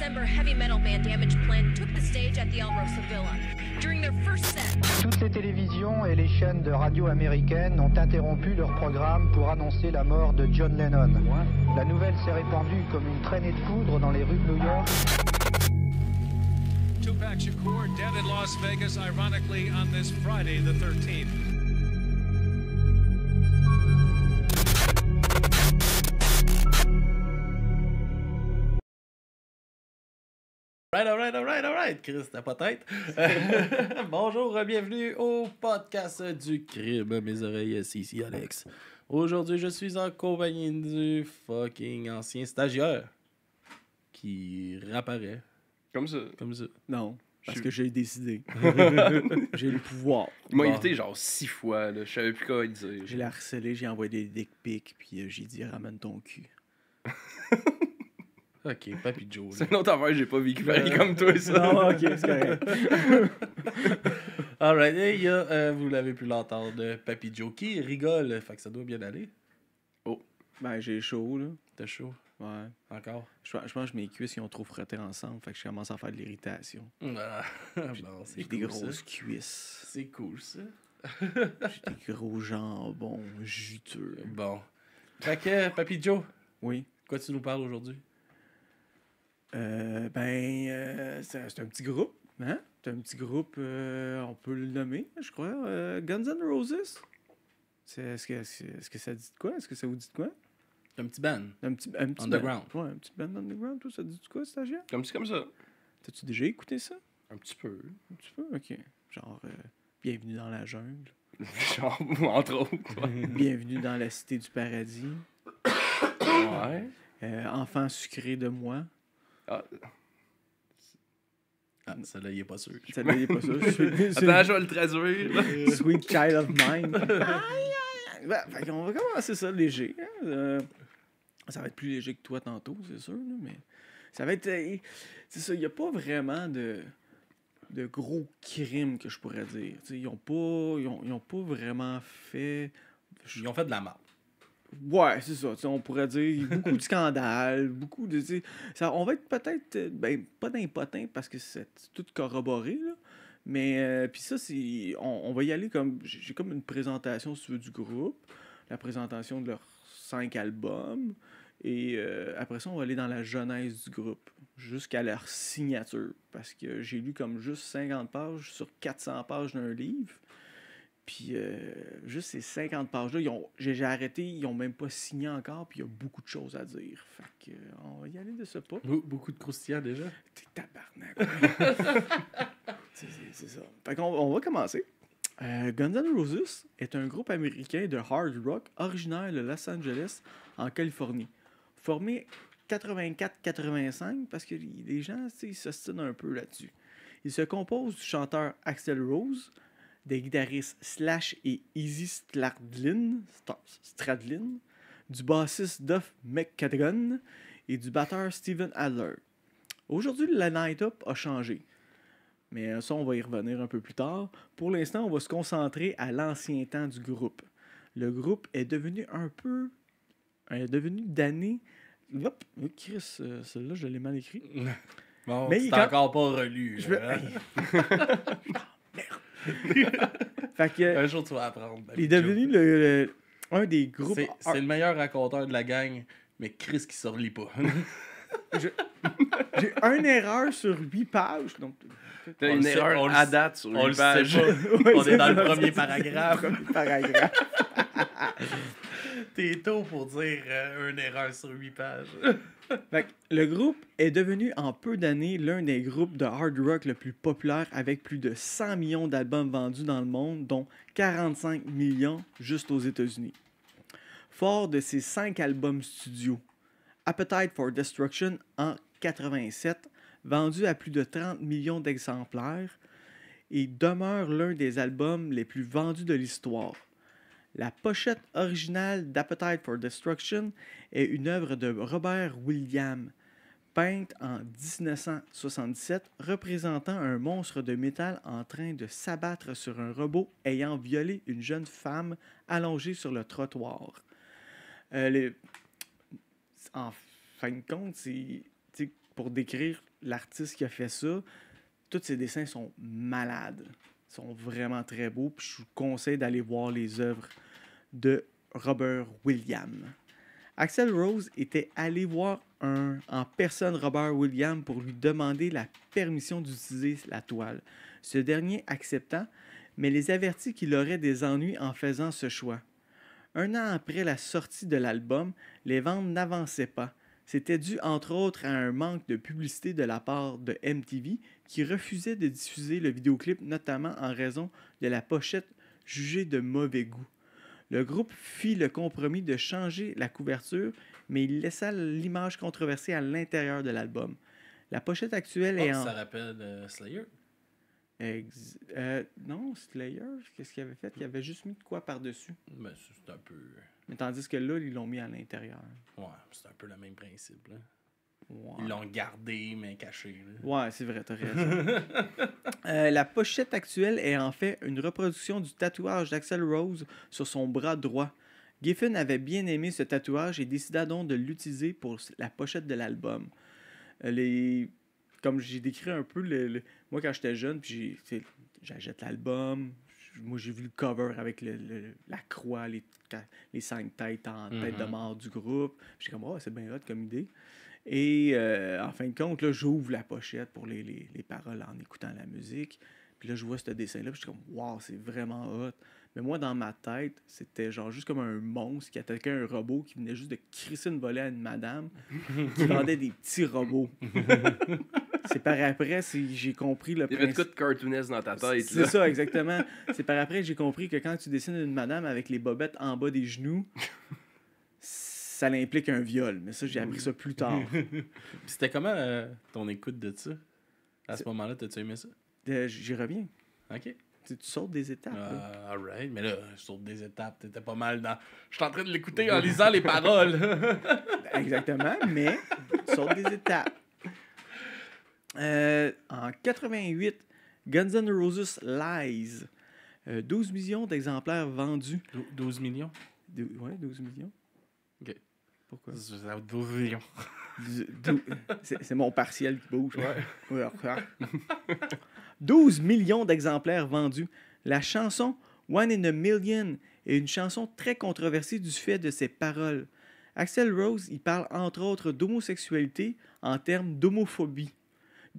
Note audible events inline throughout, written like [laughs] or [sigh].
December, heavy metal band Damage Plan took the stage at the El Rosa Villa. During their first set... Toutes les télévisions et les chaînes de radio américaines ont interrompu leur programme pour annoncer la mort de John Lennon. La nouvelle s'est répandue comme une traînée de poudre dans les rues de New York. Tupac Shakur dead in Las Vegas, ironically, on this Friday the 13th. Alright, alright, alright, alright, Chris, t'as pas tête. Euh, [laughs] bonjour, bienvenue au podcast du crime. Mes oreilles, c'est ici Alex. Aujourd'hui, je suis en compagnie du fucking ancien stagiaire qui réapparaît. Comme ça. Comme ça. Non. Parce que j'ai décidé. [laughs] j'ai le pouvoir. Il m'a genre six fois, je savais plus quoi dire. J'ai harcelé, j'ai envoyé des dick pics, puis euh, j'ai dit ramène ton cul. Ok, Papi Joe. C'est une autre affaire j'ai pas vécu pareil euh, comme toi, ça. Non, ok, c'est correct. [laughs] Alright, il y a, euh, vous l'avez pu l'entendre, euh, Papy Joe qui rigole, fait que ça doit bien aller. Oh, ben j'ai chaud, là. T'as chaud? Ouais. Encore? Je, mange pense mes cuisses ils ont trop frotté ensemble, fait que je commence à faire de l'irritation. Ah, [laughs] bon, j'ai des grosses cuisses. C'est cool, ça. [laughs] j'ai des gros jambons juteux. Bon. Fait que, Papy Joe. Oui. Quoi tu nous parles aujourd'hui? Euh, ben, euh, c'est un petit groupe, hein? C'est un petit groupe, euh, on peut le nommer, je crois. Guns N' Roses. Est-ce que, que, ça dit de quoi? Est-ce que ça vous dit de quoi? Un petit band. Un petit, un underground. Ouais, un petit band underground, tout ça dit de quoi, stagiaire? Comme c'est comme ça. T'as-tu déjà écouté ça? Un petit peu. Un petit peu, ok. Genre, bienvenue dans la jungle. [laughs] Genre, entre autres. quoi. [laughs] bienvenue dans la cité du paradis. ouais. enfant sucré de moi. Ah. Ah, celle-là, il est pas sûr. Ça là il est pas sûr. [laughs] Attends, je vais le traduire. [laughs] Sweet Child of Mine. [laughs] ben, fait on va commencer ça léger. Hein. Euh, ça va être plus léger que toi tantôt, c'est sûr. mais ça va être. Euh, c'est il n'y a pas vraiment de, de gros crimes que je pourrais dire. ils n'ont pas, ont, ils ont pas vraiment fait. Ils ont fait de la merde. Ouais, c'est ça. On pourrait dire beaucoup de scandales, [laughs] beaucoup de. Ça, on va être peut-être. Euh, ben, pas d'impotent parce que c'est tout corroboré, là. Mais euh, puis ça, c'est. On, va y aller comme. J'ai comme une présentation, sur du groupe. La présentation de leurs cinq albums. Et euh, après ça, on va aller dans la genèse du groupe. Jusqu'à leur signature. Parce que j'ai lu comme juste 50 pages sur 400 pages d'un livre. Puis euh, juste ces 50 pages-là, j'ai arrêté, ils n'ont même pas signé encore, puis il y a beaucoup de choses à dire. Fait que, euh, on va y aller de ce pas. beaucoup de croustillants déjà? T'es tabarnak. [laughs] c'est ça. Fait qu'on on va commencer. Euh, Guns N' Roses est un groupe américain de hard rock originaire de Los Angeles, en Californie. Formé 84-85, parce que les gens, ils s'ostinent un peu là-dessus. Il se compose du chanteur Axel Rose, des guitaristes Slash et Easy Stradlin, du bassiste Duff McCadron et du batteur Steven Adler. Aujourd'hui, la night-up a changé. Mais ça, on va y revenir un peu plus tard. Pour l'instant, on va se concentrer à l'ancien temps du groupe. Le groupe est devenu un peu. est devenu d'année. Hop, Chris, euh, celle là je l'ai mal écrit. [laughs] bon, mais encore pas relu. Je hein? [laughs] ah, Merde. [laughs] un jour, tu vas apprendre. Il est devenu le, un des groupes. C'est, le meilleur raconteur de la gang, mais Chris qui s'en lit pas. [laughs] J'ai une erreur sur huit pages. Donc... T'as une erreur à date sur les pages. [laughs] on est, dans le premier paragraphe. Le premier paragraphe. T'es tôt pour dire euh, une erreur sur huit pages le groupe est devenu en peu d'années l'un des groupes de hard rock le plus populaire avec plus de 100 millions d'albums vendus dans le monde, dont 45 millions juste aux États-Unis. Fort de ses 5 albums studio, Appetite for Destruction en 87, vendu à plus de 30 millions d'exemplaires, il demeure l'un des albums les plus vendus de l'histoire. La pochette originale d'Appetite for Destruction est une œuvre de Robert William, peinte en 1977, représentant un monstre de métal en train de s'abattre sur un robot ayant violé une jeune femme allongée sur le trottoir. Euh, en fin de compte, pour décrire l'artiste qui a fait ça, tous ses dessins sont malades sont vraiment très beaux. Puis je vous conseille d'aller voir les œuvres de Robert Williams. Axel Rose était allé voir un, en personne Robert Williams pour lui demander la permission d'utiliser la toile. Ce dernier acceptant, mais les avertit qu'il aurait des ennuis en faisant ce choix. Un an après la sortie de l'album, les ventes n'avançaient pas c'était dû entre autres à un manque de publicité de la part de MTV qui refusait de diffuser le vidéoclip notamment en raison de la pochette jugée de mauvais goût. Le groupe fit le compromis de changer la couverture, mais il laissa l'image controversée à l'intérieur de l'album. La pochette actuelle oh, est en... Ça rappelle euh, Slayer euh, non, Slayer, qu'est-ce qu'il avait fait Il avait juste mis de quoi par-dessus. Mais ben, c'est un peu. Euh, mais tandis que là, ils l'ont mis à l'intérieur. Ouais, c'est un peu le même principe. Ils l'ont gardé, mais caché. Ouais, c'est vrai, t'as raison. [laughs] Euh, la pochette actuelle est en fait une reproduction du tatouage d'Axel Rose sur son bras droit. Giffen avait bien aimé ce tatouage et décida donc de l'utiliser pour la pochette de l'album. Les... Comme j'ai décrit un peu le moi, quand j'étais jeune, puis j'achète l'album, moi, j'ai vu le cover avec la croix, les, cinq têtes en tête de mhm. mort du groupe. j'étais comme, oh, c'est bien hot comme idée. Et euh, en fin de compte, là, j'ouvre la pochette pour les, les, paroles en écoutant la musique. Puis là, je vois ce dessin-là, puis je suis comme, wow, c'est vraiment hot. Mais moi, dans ma tête, c'était genre juste comme un monstre qui attaquait un robot qui venait juste de crisser une volée à une madame qui [laughs] vendait des petits robots. [laughs] c'est par après si j'ai compris le Il y avait de dans ta tête. C'est ça, exactement. c'est par après j'ai compris que quand tu dessines une madame avec les bobettes en bas des genoux, ça l'implique un viol. Mais ça, j'ai appris ça plus tard. [laughs] c'était comment euh, ton écoute de ça? À ce moment-là, t'as-tu aimé ça? Euh, j'y reviens. OK. Tu, sautes des étapes. Euh, alright, mais là, je saute des étapes. T'étais pas mal dans. Je suis en train de l'écouter en lisant les paroles. [laughs] Exactement, mais tu des étapes. Euh, en 88, Guns N' Roses Lies. 12 euh, millions d'exemplaires vendus. 12 millions? De, ouais, 12 millions. OK. Pourquoi? 12 millions. C'est mon partiel qui bouge. Hein. Ouais. 12 [laughs] millions d'exemplaires vendus. La chanson One in a Million est une chanson très controversée du fait de ses paroles. Axel Rose y parle entre autres d'homosexualité en termes d'homophobie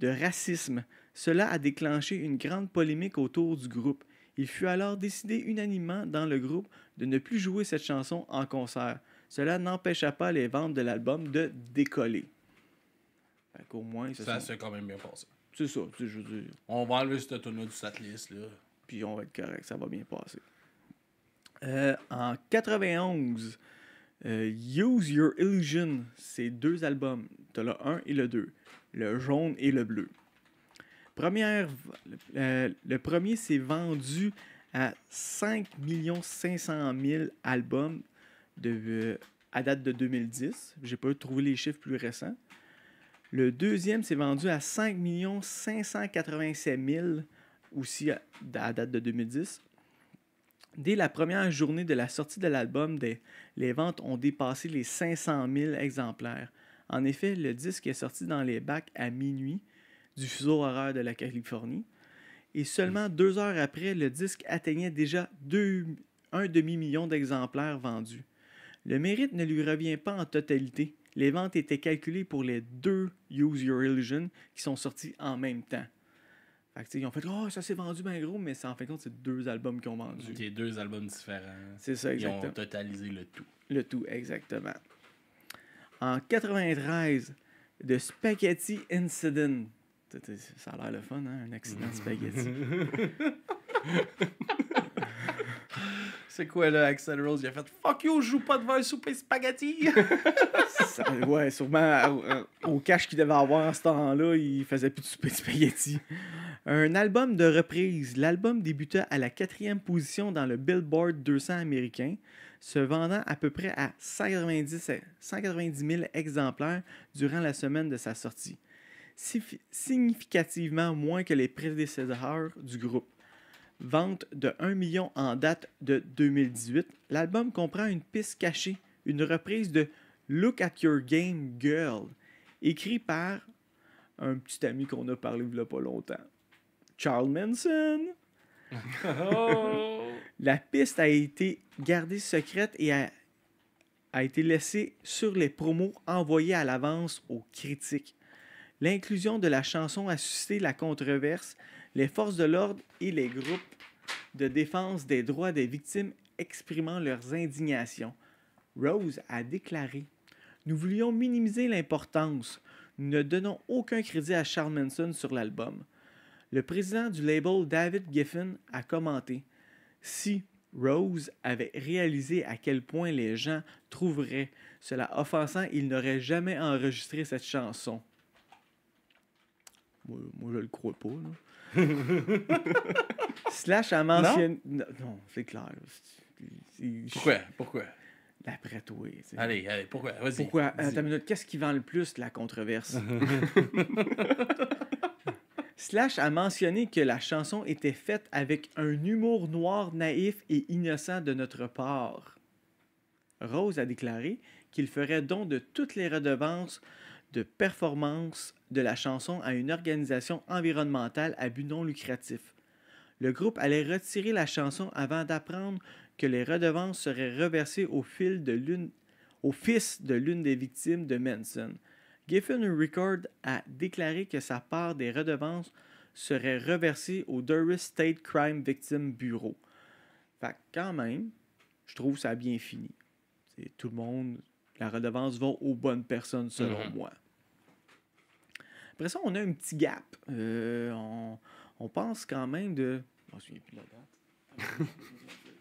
de racisme. Cela a déclenché une grande polémique autour du groupe. Il fut alors décidé unanimement dans le groupe de ne plus jouer cette chanson en concert. Cela n'empêcha pas les ventes de l'album de décoller. moins, ça s'est quand même bien passé. C'est ça, tu On va enlever cette tonneau du satellite Puis on va être correct, ça va bien passer. Euh, en 91, euh, Use Your Illusion, c'est deux albums. T'as le 1 et le 2 le jaune et le bleu. Euh, le premier s'est vendu à 5 500 000 albums euh, à date de 2010. J'ai pas trouvé les chiffres plus récents. Le deuxième s'est vendu à 5 587 000 aussi à, date de 2010. Dès la première journée de la sortie de l'album, les ventes ont dépassé les 500 000 exemplaires. En effet, le disque est sorti dans les bacs à minuit du fuseau horaire de la Californie. Et seulement deux heures après, le disque atteignait déjà deux, un demi-million d'exemplaires vendus. Le mérite ne lui revient pas en totalité. Les ventes étaient calculées pour les deux Use Your Illusion qui sont sortis en même temps. ils ont fait Oh, ça s'est vendu bien gros, mais ça, en fin de compte, c'est deux albums qui ont vendu. C'était deux albums différents. C'est ça, exactement. Ils ont totalisé le tout. Le tout, exactement en 93 de Spaghetti Incident. Ça a l'air le fun, hein, un accident de spaghetti. [laughs] C'est quoi là, Axel Rose? Il a fait Fuck you, je joue pas devant un souper spaghetti! [laughs] ouais, sûrement euh, au, cash qu'il devait avoir à ce temps-là, il faisait plus de souper de spaghetti. Un album de reprise. L'album débuta à la quatrième position dans le Billboard 200 américain se vendant à peu près à 190, 190 000 exemplaires durant la semaine de sa sortie, significativement moins que les prédécesseurs du groupe. Vente de 1 million en date de 2018, l'album comprend une piste cachée, une reprise de Look at Your Game Girl, écrite par un petit ami qu'on a parlé il n'y pas longtemps, Charles Manson. [laughs] la piste a été gardée secrète et a, été laissée sur les promos envoyées à l'avance aux critiques. L'inclusion de la chanson a suscité la controverse. Les forces de l'ordre et les groupes de défense des droits des victimes exprimant leurs indignations. Rose a déclaré Nous voulions minimiser l'importance. Nous ne donnons aucun crédit à Charles Manson sur l'album. Le président du label David Giffen, a commenté Si Rose avait réalisé à quel point les gens trouveraient cela offensant, il n'aurait jamais enregistré cette chanson. Moi, je le crois pas. [laughs] Slash a mentionné. Non, c'est clair. Pourquoi Pourquoi D'après toi. Allez, allez, pourquoi Vas-y. Pourquoi Qu'est-ce qui vend le plus la controverse [laughs] Slash a mentionné que la chanson était faite avec un humour noir naïf et innocent de notre part. Rose a déclaré qu'il ferait don de toutes les redevances de performance de la chanson à une organisation environnementale à but non lucratif. Le groupe allait retirer la chanson avant d'apprendre que les redevances seraient reversées au, de au fils de l'une des victimes de Manson. Giffen Record a déclaré que sa part des redevances serait reversée au Durham State Crime Victim Bureau. Fait quand même, je trouve ça bien fini. C'est tout le monde, la redevance va aux bonnes personnes selon mhm. moi. Après ça, on a un petit gap. Euh, on, pense quand même de. plus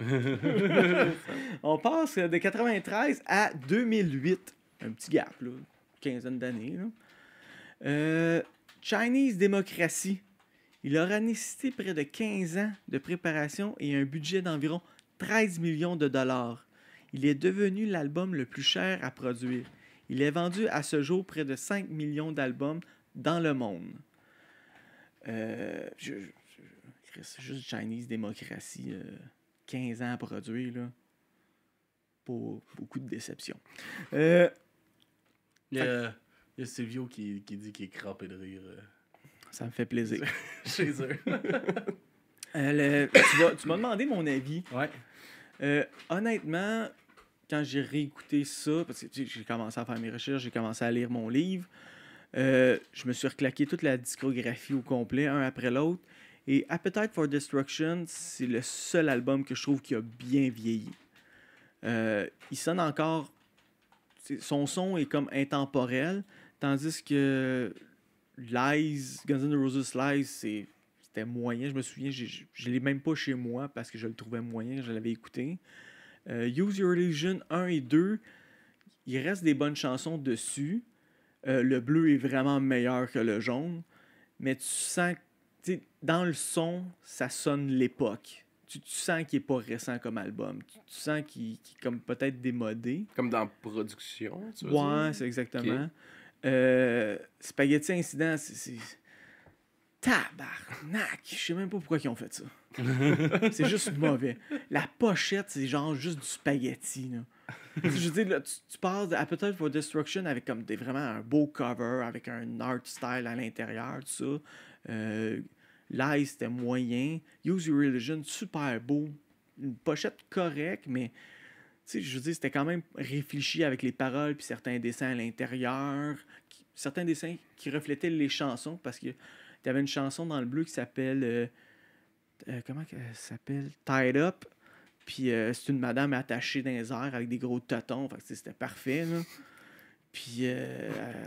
la date. [laughs] on passe de 93 à 2008. Un petit gap, là quinzaine d'années. Euh, Chinese Democracy. Il aura nécessité près de 15 ans de préparation et un budget d'environ 13 millions de dollars. Il est devenu l'album le plus cher à produire. Il est vendu à ce jour près de 5 millions d'albums dans le monde. Euh, je, juste Chinese Democracy, 15 euh, ans à produire, là, pour beaucoup de déceptions. Euh, il y a, Silvio qui, dit qu'il est crampé de rire. Euh. Ça me fait plaisir. [laughs] Chez eux. [laughs] Euh, tu m'as demandé mon avis. Ouais. Euh, honnêtement, quand j'ai réécouté ça, parce que tu sais, j'ai commencé à faire mes recherches, j'ai commencé à lire mon livre, je me suis reclaqué toute la discographie au complet, un après l'autre. Et Appetite for Destruction, c'est le seul album que je trouve qui a bien vieilli. il sonne encore son son est comme intemporel, tandis que Lies, Guns N' Roses Lies, c'était moyen. Je me souviens, je ne l'ai même pas chez moi parce que je le trouvais moyen, je l'avais écouté. Euh, Use Your Religion 1 et 2, il reste des bonnes chansons dessus. Euh, le bleu est vraiment meilleur que le jaune, mais tu sens que dans le son, ça sonne l'époque tu, sens qu'il est pas récent comme album. Tu, sens qu'il est comme peut-être démodé. Comme dans production, tu Ouais, c'est exactement. Euh, spaghetti Incident, c'est. Tabarnak! Je sais même pas pourquoi ils ont fait ça. [laughs] c'est juste mauvais. La pochette, c'est genre juste du spaghetti. Là. je veux dire, tu, passes à peut-être for Destruction avec comme des, vraiment un beau cover, avec un art style à l'intérieur, tout ça. Euh, Lies, c'était moyen. Use Your Religion, super beau. Une pochette correcte, mais je veux dire, c'était quand même réfléchi avec les paroles puis certains dessins à l'intérieur. Certains dessins qui reflétaient les chansons parce que tu avais une chanson dans le bleu qui s'appelle. Euh, euh, comment s'appelle Tied Up. Puis euh, c'est une madame attachée dans les airs avec des gros totons. Fait c'était parfait. Là. Puis, euh, euh,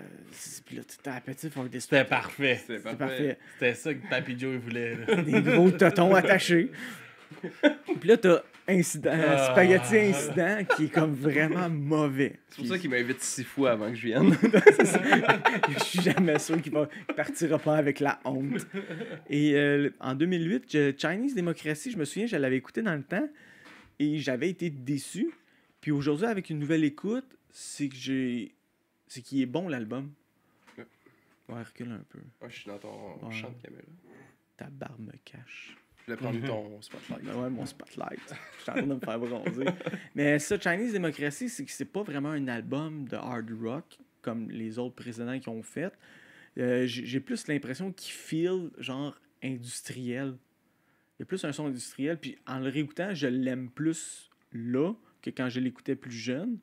puis là, il appétit, que des C'était parfait. C'était parfait. C'était ça que Papi Joe voulait. [laughs] des gros totons attachés. [laughs] puis là, t'as incident, euh, ah. Spaghetti Incident qui est comme vraiment mauvais. C'est pour ça qu'il m'invite six fois avant que je vienne. [laughs] je suis jamais sûr qu'il va partira pas avec la honte. Et euh, en 2008, Chinese Democracy, je me souviens, je l'avais écouté dans le temps et j'avais été déçu. Puis aujourd'hui, avec une nouvelle écoute, c'est que j'ai c'est qu'il est bon l'album. Ouais. recule un peu. je suis dans ton champ de caméra. Ta barbe me cache. Je vais prendre ton spotlight. Ben ouais, mon spotlight. je suis en train de me faire bronzer. [laughs] Mais ça, Chinese Democracy, c'est que c'est pas vraiment un album de hard rock comme les autres présidents qui ont fait. Euh, j'ai plus l'impression qu'il feel genre industriel. Il y a plus un son industriel. Puis en le réécoutant, je l'aime plus là que quand je l'écoutais plus jeune.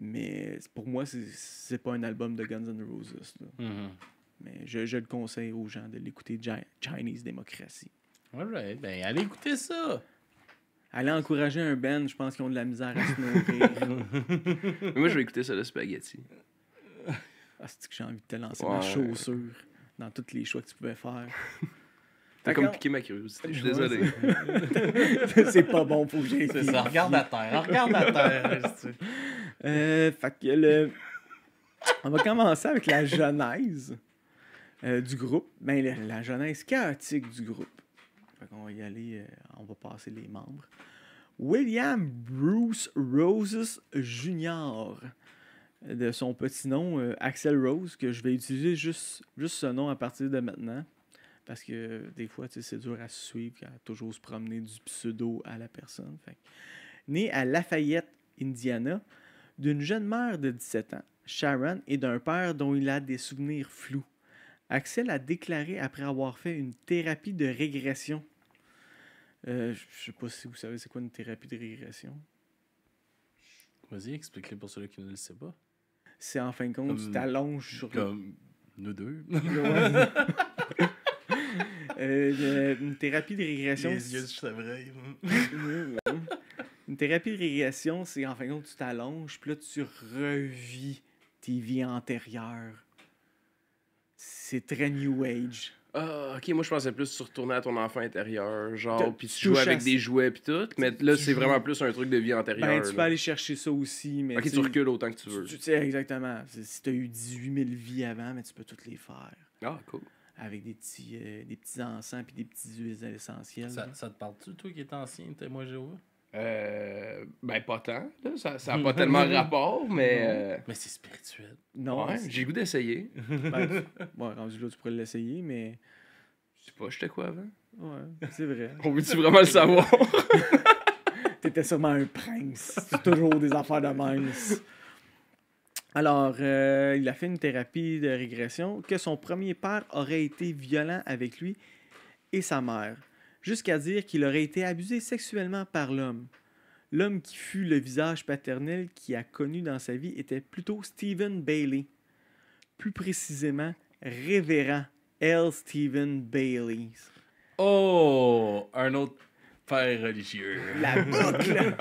Mais pour moi, c'est pas un album de Guns N' Roses. Mm-hmm. Mais je, je, le conseille aux gens de l'écouter Chinese Democracy. ouais ben allez écouter ça. Allez encourager un band, je pense qu'ils ont de la misère à se nourrir. [laughs] moi, je vais écouter ça le spaghetti. Ah, c'est que j'ai envie de te lancer dans ma chaussure dans tous les choix que tu pouvais faire. T'as piqué ma curiosité, je suis désolé. [laughs] c'est pas bon pour Jésus. ça, regarde à terre, regarde à terre. [laughs] Euh, [laughs] on va commencer avec la genèse euh, du groupe. Ben, la genèse chaotique du groupe. va y aller, euh, on va passer les membres. William Bruce Roses Jr. De son petit nom, Axel Rose, que je vais utiliser juste, juste ce nom à partir de maintenant. Parce que des fois, c'est dur à suivre, à toujours se promener du pseudo à la personne. Né à Lafayette, Indiana, d'une jeune mère de 17 ans, Sharon, et d'un père dont il a des souvenirs flous. Axel a déclaré après avoir fait une thérapie de régression. Euh, je sais pas si vous savez c'est quoi une thérapie de régression. Vas-y, explique-le pour ceux qui ne le savent pas. C'est en fin de compte, comme, tu t'allonges sur. Comme nous deux. [laughs] Euh, une thérapie de régression. Les yeux, je une thérapie de régression, c'est en fin de compte, tu t'allonges, puis là, tu revis tes vies antérieures. C'est très New Age. Ah, ok, moi je pensais plus sur retourner à ton enfant intérieur, genre, puis tu joues avec des jouets puis tout, mais là c'est vraiment plus un truc de vie antérieure. Ben, tu peux aller chercher ça aussi, mais. Ok, tu, recules autant que tu veux. Tu, exactement. Si tu as eu 18 000 vies avant, mais ben, tu peux toutes les faire. Ah, cool. Avec des petits, euh, des petits encens puis des petits huiles essentielles. Ça, ça, te parle-tu, toi qui es ancien, j'ai Jéhovah? Euh, ben, pas tant. Ça n'a [laughs] pas tellement rapport, mais. Euh, mais c'est spirituel. Non. j'ai goût d'essayer. ben, bon, [laughs] rendu là, tu pourrais l'essayer, mais. Je sais pas, j'étais quoi avant? Ouais, c'est vrai. [laughs] On veut-tu vraiment le savoir? T'étais sûrement un prince. C'est toujours des affaires de mince. Alors, euh, il a fait une thérapie de régression que son premier père aurait été violent avec lui et sa mère jusqu'à dire qu'il aurait été abusé sexuellement par l'homme. L'homme qui fut le visage paternel qu'il a connu dans sa vie était plutôt Stephen Bailey, plus précisément révérend L. Stephen Bailey. Oh, un autre père religieux. La boucle!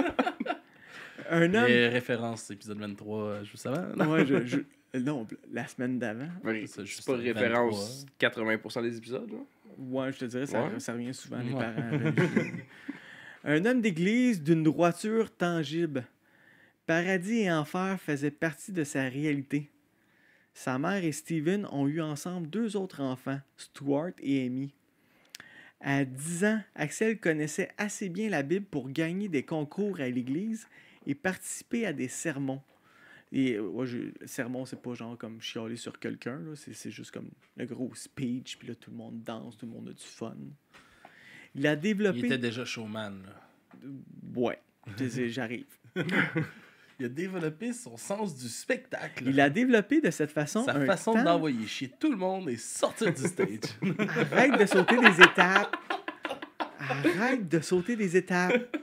[laughs] un homme. Les références, épisode 23, euh, je vous savais. [laughs] je, Non, la semaine d'avant. Oui, c'est pas référence 80% des épisodes. Là. Ouais, je te dirais, ça, revient souvent, les parents. [laughs] un homme d'église d'une droiture tangible. Paradis et enfer faisaient partie de sa réalité. Sa mère et Steven ont eu ensemble deux autres enfants, Stuart et Amy. À 10 ans, Axel connaissait assez bien la Bible pour gagner des concours à l'église et participer à des sermons. Et euh, je, sermon, c'est pas genre comme chialer sur quelqu'un, c'est juste comme le gros speech, puis là, tout le monde danse, tout le monde a du fun. Il a développé. Il était déjà showman, Ouais, j'arrive. [laughs] Il a développé son sens du spectacle. Il a développé de cette façon. Sa façon d'envoyer chier tout le monde et sortir du stage. [laughs] Arrête de sauter des étapes. Arrête de sauter des étapes.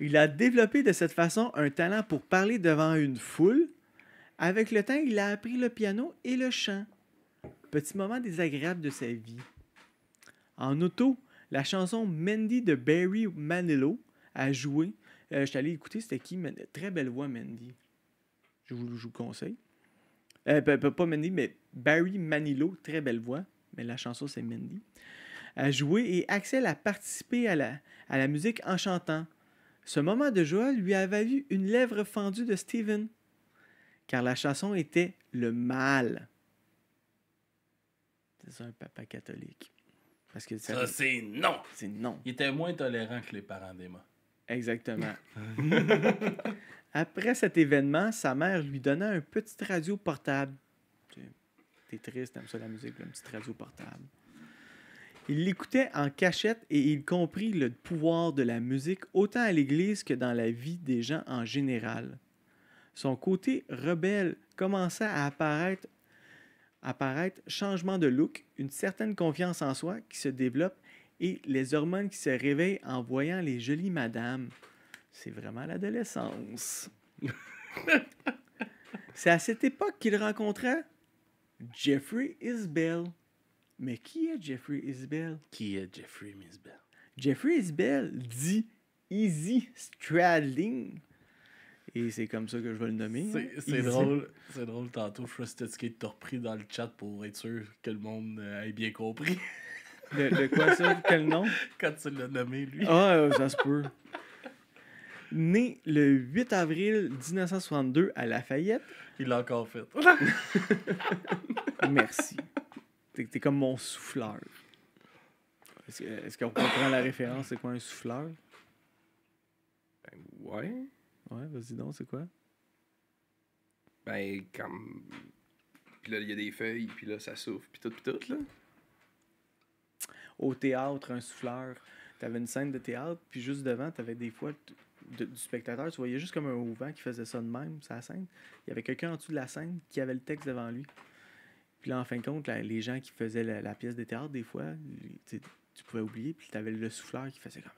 Il a développé de cette façon un talent pour parler devant une foule avec le temps, il a appris le piano et le chant. Petit moment désagréable de sa vie. En auto, la chanson «Mendy» de Barry Manilow a joué. Euh, je suis allé écouter, c'était qui Très belle voix, «Mendy». Je vous, conseille. Euh, pas «Mendy», mais Barry Manilow, très belle voix. Mais la chanson, c'est Mandy. A joué et Axel a participé à la, à la musique en chantant. Ce moment de joie lui avait vu une lèvre fendue de Steven car la chanson était le mal. C'est un papa catholique. Parce que ça, c'est non. C'est non. Il était moins tolérant que les parents d'Emma. Exactement. [laughs] Après cet événement, sa mère lui donna un petit radio portable. T'es triste, t'aimes ça la musique, un petit radio portable. Il l'écoutait en cachette et il comprit le pouvoir de la musique autant à l'église que dans la vie des gens en général. Son côté rebelle commença à apparaître, apparaître changement de look, une certaine confiance en soi qui se développe et les hormones qui se réveillent en voyant les jolies madames. C'est vraiment l'adolescence. [laughs] C'est à cette époque qu'il rencontra Jeffrey Isbell. Mais qui est Jeffrey Isbell? Qui est Jeffrey Isbell? Jeffrey Isbell dit Easy Stradling et c'est comme ça que je vais le nommer. C'est hein. drôle. C'est drôle. Tantôt, Frostetsky t'a repris dans le chat pour être sûr que le monde euh, ait bien compris. De quoi ça? Quel nom? [laughs] Quand tu l'as nommé, lui. Ah, euh, ça se peut. Né le 8 avril 1962 à Lafayette. Il l'a encore fait. [laughs] Merci. T'es comme mon souffleur. Est-ce qu'on comprend la référence? C'est quoi un souffleur? Ben, ouais. Ouais, vas-y donc, c'est quoi? Ben, comme. Puis là, il y a des feuilles, puis là, ça souffle, puis tout, puis tout, là. Au théâtre, un souffleur. T'avais une scène de théâtre, puis juste devant, t'avais des fois du spectateur, tu voyais juste comme un vent qui faisait ça de même, sa scène. Il y avait quelqu'un en dessous de la scène qui avait le texte devant lui. Puis là, en fin de compte, les gens qui faisaient la, pièce de théâtre, des fois, tu pouvais oublier, puis t'avais le souffleur qui faisait comme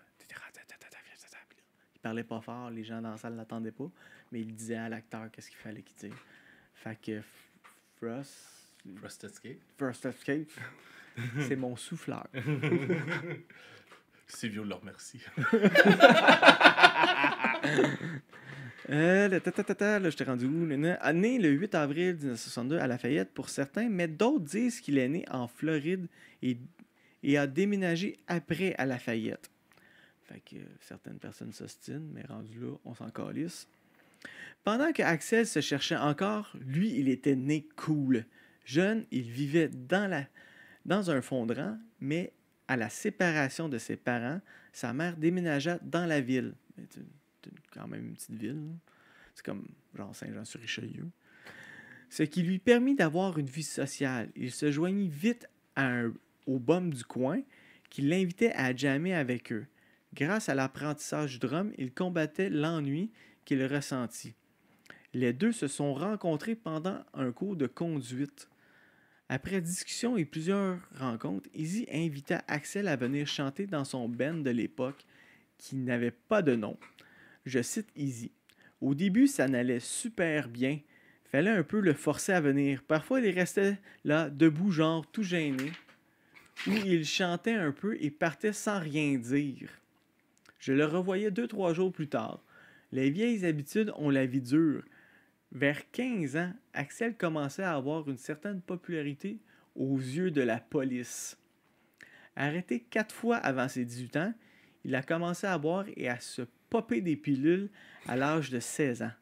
parlait pas fort, les gens dans la salle l'attendaient pas, mais il disait à l'acteur qu'est-ce qu'il fallait qu'il dise. Fait que Frost. Escape. Escape, [laughs] c'est mon souffleur. C'est le remercie. [laughs] Euh, le je t'ai rendu où? né le 8 avril 1962 à Lafayette pour certains, mais d'autres disent qu'il est né en Floride et, et a déménagé après à Lafayette. Fait que certaines personnes s'ostinent, mais rendu là, on s'en calisse. Pendant que Axel se cherchait encore, lui, il était né cool. Jeune, il vivait dans, la, dans un fond de rang, mais à la séparation de ses parents, sa mère déménagea dans la ville. C'est quand même une petite ville. C'est comme genre Saint-Jean-sur-Richelieu. Ce qui lui permit d'avoir une vie sociale. Il se joignit vite à au bum du coin qui l'invitait à jammer avec eux. Grâce à l'apprentissage du drum, il combattait l'ennui qu'il ressentit. Les deux se sont rencontrés pendant un cours de conduite. Après discussion et plusieurs rencontres, Izzy invita Axel à venir chanter dans son band de l'époque qui n'avait pas de nom. Je cite Izzy. Au début, ça n'allait super bien. Fallait un peu le forcer à venir. Parfois, il restait là, debout, genre tout gêné, Ou il chantait un peu et partait sans rien dire. Je le revoyais deux, trois jours plus tard. Les vieilles habitudes ont la vie dure. Vers 15 ans, Axel commençait à avoir une certaine popularité aux yeux de la police. Arrêté quatre fois avant ses 18 ans, il a commencé à boire et à se popper des pilules à l'âge de 16 ans.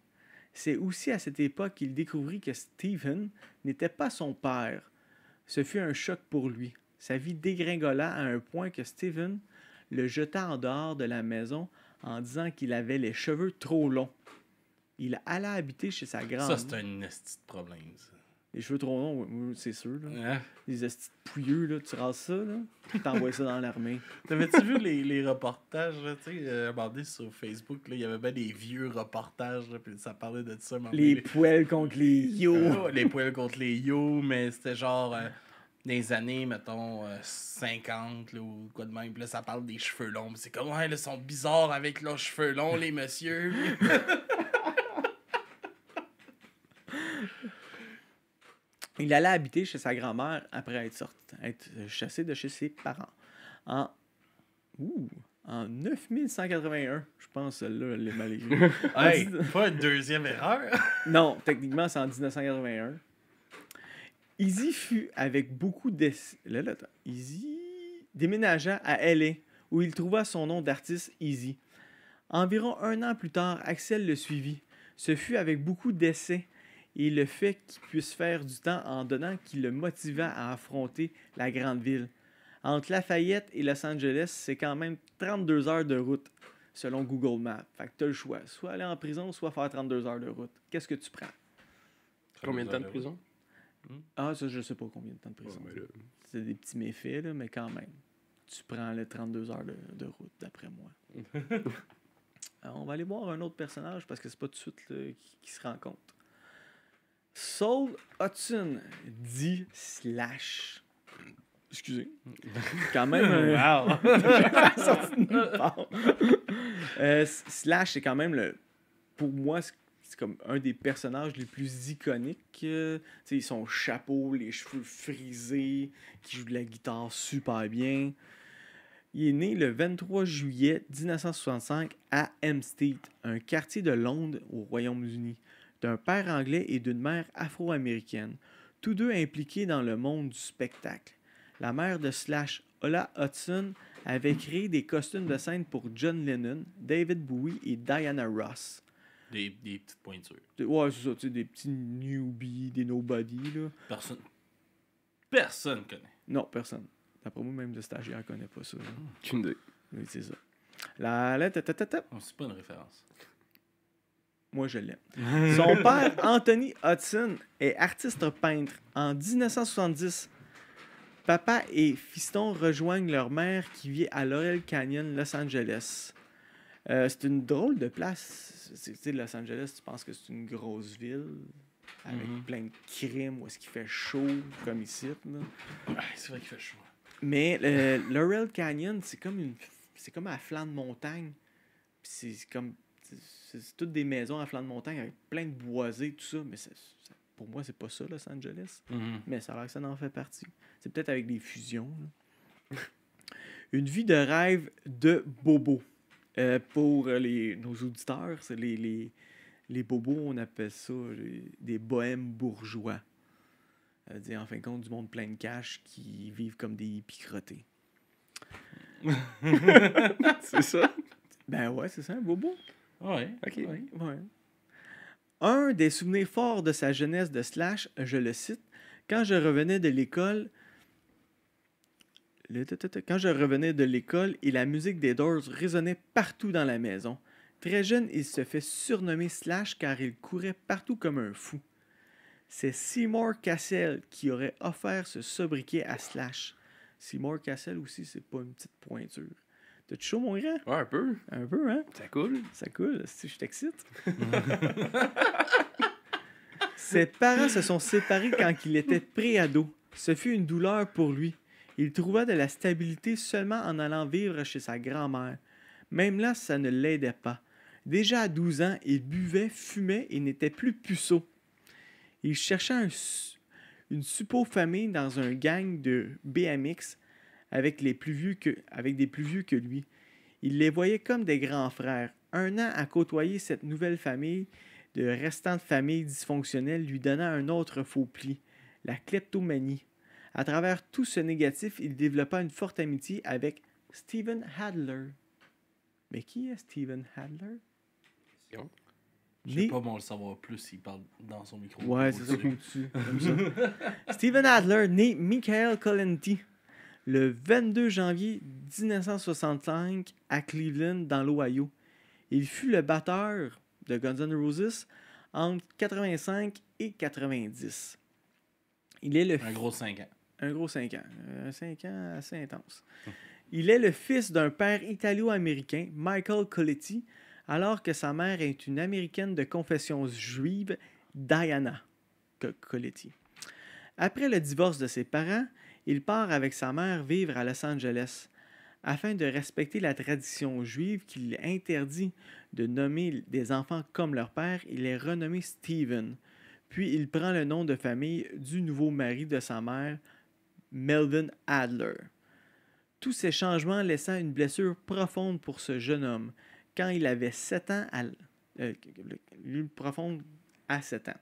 C'est aussi à cette époque qu'il découvrit que Stephen n'était pas son père. Ce fut un choc pour lui. Sa vie dégringola à un point que Stephen le jeta en dehors de la maison en disant qu'il avait les cheveux trop longs. Il alla habiter chez sa grand-mère. Ça, c'est un esti de problème, Les cheveux trop longs, c'est sûr. Là. Hein? Les estis pouilleux, là, tu rases ça, là, t'envoies ça dans l'armée. [laughs] T'avais-tu vu les, les reportages, tu sais, euh, sur Facebook, il y avait bien des vieux reportages, puis ça parlait de ça. Euh, les, poils contre les yo. les poils contre les yo, mais c'était genre, euh, des années, mettons, 50 euh, ou quoi de même. Puis là, ça parle des cheveux longs. C'est comme, ouais, ils sont bizarres avec leurs cheveux longs, les messieurs. [laughs] Il allait habiter chez sa grand-mère après être, sorti, être chassé de chez ses parents. En, ouh, en 9181, je pense, celle-là, elle est mal [laughs] pas une deuxième erreur! non, techniquement, c'est en 1981. Izzy fut avec beaucoup d'essais Izzy déménagea à LA, où il trouva son nom d'artiste Easy. Environ un an plus tard, Axel le suivit. Ce fut avec beaucoup d'essais et le fait qu'il puisse faire du temps en donnant qui le motiva à affronter la grande ville. Entre Lafayette et Los Angeles, c'est quand même 32 heures de route selon Google Maps. Fait que t'as le choix, soit aller en prison, soit faire 32 heures de route. Qu'est-ce que tu prends? Combien de temps de prison? Mm. Ah, ça, je sais pas combien de temps de prison. C'est des petits méfaits, mais quand même. Tu prends les 32 heures de, route, d'après moi. [laughs] Euh, on va aller voir un autre personnage parce que c'est pas tout de suite qu'il qui, se rencontre. Saul Hudson, dit slash. Excusez. [laughs] Quand même. Wow! [laughs] Euh, slash, c'est quand même le. Pour moi, comme un des personnages les plus iconiques. c'est euh, son chapeau, les cheveux frisés, qui joue de la guitare super bien. Il est né le 23 juillet 1965 à Hampstead, un quartier de Londres au Royaume-Uni, d'un père anglais et d'une mère afro-américaine, tous deux impliqués dans le monde du spectacle. La mère de Slash, Ola Hudson, avait créé des costumes de scène pour John Lennon, David Bowie et Diana Ross. Des, petites pointures. ouais, c'est ça, tu sais, des petits newbies, des nobody, là. Personne. Personne connaît. Non, personne. D'après moi, même le stagiaire connaît pas ça. Aucune idée. Oui, c'est ça. La, lettre... ta, ta, C'est pas une référence. Moi, je l'aime. [laughs] Son père, Anthony Hudson, est artiste peintre. En 1970, papa et fiston rejoignent leur mère qui vit à Laurel Canyon, Los Angeles. Euh, c'est une drôle de place. Tu sais, Los Angeles, tu penses que c'est une grosse ville avec mm-hmm. plein de crimes où est-ce qu'il fait chaud comme ici. c'est vrai qu'il fait chaud. Mais le euh, Laurel Canyon, c'est comme une c'est comme à flanc de montagne. C'est comme c'est toutes des maisons à flanc de montagne avec plein de boisés tout ça, mais pour moi c'est pas ça Los Angeles. Mm-hmm. Mais ça a l'air que ça en fait partie. C'est peut-être avec des fusions. [laughs] une vie de rêve de bobo. Euh, pour euh, les, nos auditeurs, les, les, les, bobos, on appelle ça des bohèmes bourgeois. dire, en fin de compte, du monde plein de cash qui vivent comme des picrotés. [laughs] c'est ça? Ben ouais, c'est ça, un bobo. Ouais. Ok. ouais. Un des souvenirs forts de sa jeunesse de Slash, je le cite, quand je revenais de l'école, quand je revenais de l'école et la musique des Doors résonnait partout dans la maison. Très jeune, il se fait surnommer Slash car il courait partout comme un fou. C'est Seymour Cassel qui aurait offert ce sobriquet à Slash. Seymour Cassel aussi, c'est pas une petite pointure. tas chaud, mon grand? Ouais, un peu. Un peu, hein? Ça coule. Ça coule, si je t'excite. [laughs] Ses parents se sont séparés quand il était pré-ado. Ce fut une douleur pour lui. Il trouva de la stabilité seulement en allant vivre chez sa grand-mère. Même là, ça ne l'aidait pas. Déjà à 12 ans, il buvait, fumait et n'était plus puceau. Il chercha une suppos famille dans un gang de BMX avec, les plus vieux que, avec des plus vieux que lui. Il les voyait comme des grands frères. Un an à côtoyer cette nouvelle famille de restantes familles famille dysfonctionnelle lui donna un autre faux pli, la kleptomanie. À travers tout ce négatif, il développa une forte amitié avec Stephen Hadler. Mais qui est Stephen Hadler? Je sais pas, mais le savoir plus s'il parle dans son micro. Ouais, c'est ça qu'on tue. Stephen Adler, né Michael Colenti, le 22 janvier 1965 à Cleveland, dans l'Ohio. Il fut le batteur de Guns N' Roses entre 85 et 90. Il est le... Un gros 5 ans. Un gros 5 ans. Un euh, 5 ans assez intense. Hum. Il est le fils d'un père italo-américain, Michael Coletti, alors que sa mère est une américaine de confession juive, Diana Coletti. Après le divorce de ses parents, il part avec sa mère vivre à Los Angeles afin de respecter la tradition juive qui interdit de nommer des enfants comme leur père, il est renommé Stephen. Puis il prend le nom de famille du nouveau mari de sa mère, Melvin Adler. Tous ces changements laissant une blessure profonde pour ce jeune homme quand il avait 7 ans à euh, profonde à 7 ans.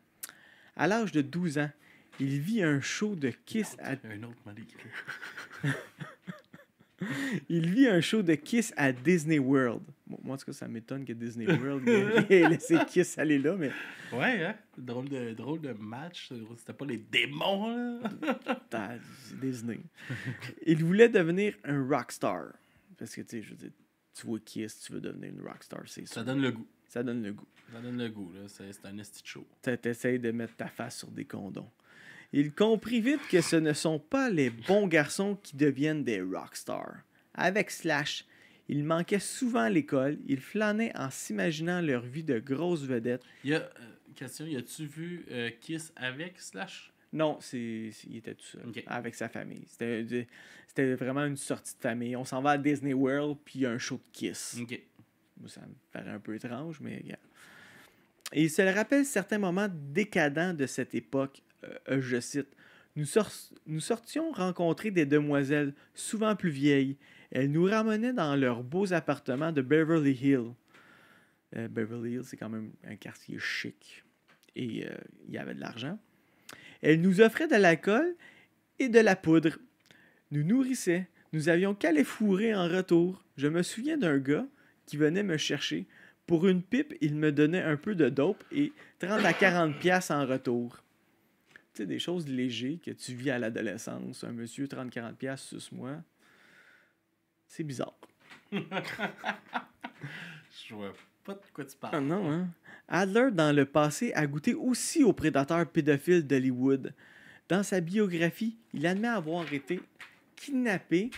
À l'âge de 12 ans, il vit un show de Kiss à... Un autre [laughs] Il vit un show de Kiss à Disney World. moi, en tout cas, ça m'étonne que Disney World [laughs] ait laissé Kiss aller là, mais... Ouais, hein? Drôle de, drôle de match. C'était pas les démons, là? [laughs] Disney. Il voulait devenir un rockstar. Parce que, tu sais, je veux dire, tu vois Kiss, tu veux devenir une rockstar, c'est ça. Ça donne le goût. Ça donne le goût. Ça donne le goût, là. C'est un esti show. T'essayes de mettre ta face sur des condons. Il comprit vite que ce ne sont pas les bons garçons qui deviennent des rockstars. Avec Slash, il manquait souvent l'école, il flânait en s'imaginant leur vie de grosse vedettes. Y a, euh, question, y tu vu euh, Kiss avec Slash non, c'est, il était tout seul, avec sa famille. Euh, c'était, vraiment une sortie de famille. On s'en va à Disney World, puis y a un show de Kiss. Ça me paraît un peu étrange, mais regarde. il se rappelle certains moments décadents de cette époque, euh, je cite, nous, sortions rencontrer des demoiselles, souvent plus vieilles. Elles nous ramenaient dans leurs beaux appartements de Beverly Hills. Euh, Beverly Hills, c'est quand même un quartier chic. Et euh, il y avait de l'argent. Elles nous offraient de l'alcool et de la poudre. Nous nourrissaient. Nous avions qu'à les fourrer en retour. Je me souviens d'un gars qui venait me chercher. Pour une pipe, il me donnait un peu de dope et 30 à 40 piastres en retour sais, des choses légères que tu vis à l'adolescence. Un monsieur, 30-40$, suce-moi. C'est bizarre. [laughs] Je vois pas de quoi tu parles. Ah non, hein? Adler, dans le passé, a goûté aussi aux prédateurs pédophiles d'Hollywood. Dans sa biographie, il admet avoir été kidnappé